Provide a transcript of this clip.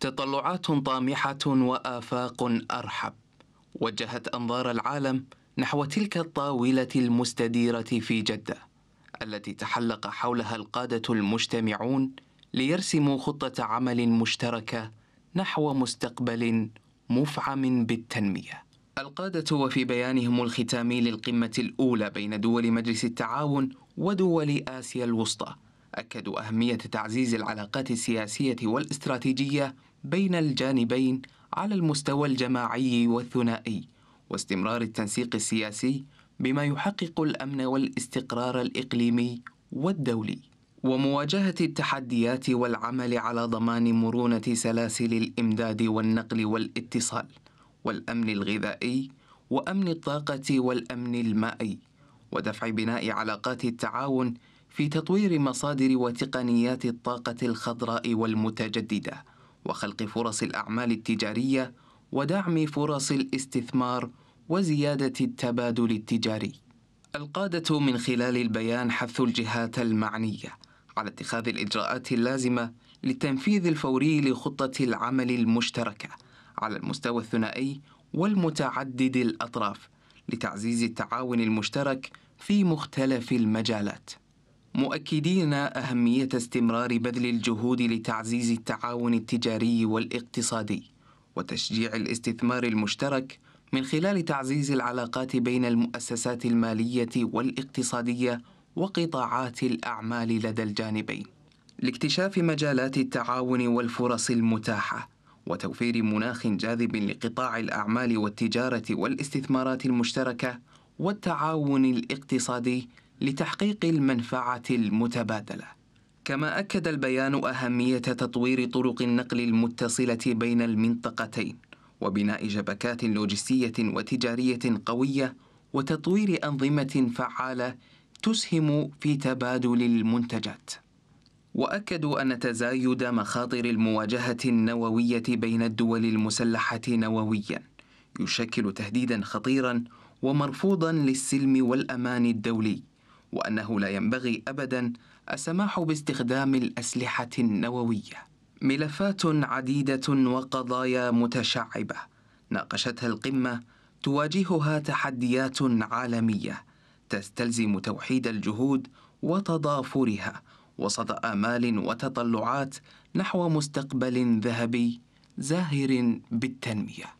تطلعات طامحة وآفاق أرحب وجهت أنظار العالم نحو تلك الطاولة المستديرة في جدة التي تحلق حولها القادة المجتمعون ليرسموا خطة عمل مشتركة نحو مستقبل مفعم بالتنمية. القادة وفي بيانهم الختامي للقمة الأولى بين دول مجلس التعاون ودول آسيا الوسطى أكدوا أهمية تعزيز العلاقات السياسية والاستراتيجية بين الجانبين على المستوى الجماعي والثنائي واستمرار التنسيق السياسي بما يحقق الامن والاستقرار الاقليمي والدولي ومواجهه التحديات والعمل على ضمان مرونه سلاسل الامداد والنقل والاتصال والامن الغذائي وامن الطاقه والامن المائي ودفع بناء علاقات التعاون في تطوير مصادر وتقنيات الطاقه الخضراء والمتجدده وخلق فرص الأعمال التجارية ودعم فرص الاستثمار وزيادة التبادل التجاري. القادة من خلال البيان حثوا الجهات المعنية على اتخاذ الإجراءات اللازمة للتنفيذ الفوري لخطة العمل المشتركة على المستوى الثنائي والمتعدد الأطراف لتعزيز التعاون المشترك في مختلف المجالات مؤكدين أهمية استمرار بذل الجهود لتعزيز التعاون التجاري والاقتصادي وتشجيع الاستثمار المشترك من خلال تعزيز العلاقات بين المؤسسات المالية والاقتصادية وقطاعات الأعمال لدى الجانبين لاكتشاف مجالات التعاون والفرص المتاحة وتوفير مناخ جاذب لقطاع الأعمال والتجارة والاستثمارات المشتركة والتعاون الاقتصادي لتحقيق المنفعة المتبادلة. كما أكد البيان أهمية تطوير طرق النقل المتصلة بين المنطقتين، وبناء شبكات لوجستية وتجارية قوية، وتطوير أنظمة فعالة تسهم في تبادل المنتجات. واكدوا ان تزايد مخاطر المواجهه النوويه بين الدول المسلحه نوويا يشكل تهديدا خطيرا ومرفوضا للسلم والامان الدولي وأنه لا ينبغي أبدا السماح باستخدام الأسلحة النووية ملفات عديدة وقضايا متشعبة ناقشتها القمة تواجهها تحديات عالمية تستلزم توحيد الجهود وتضافرها وسط آمال وتطلعات نحو مستقبل ذهبي زاهر بالتنميه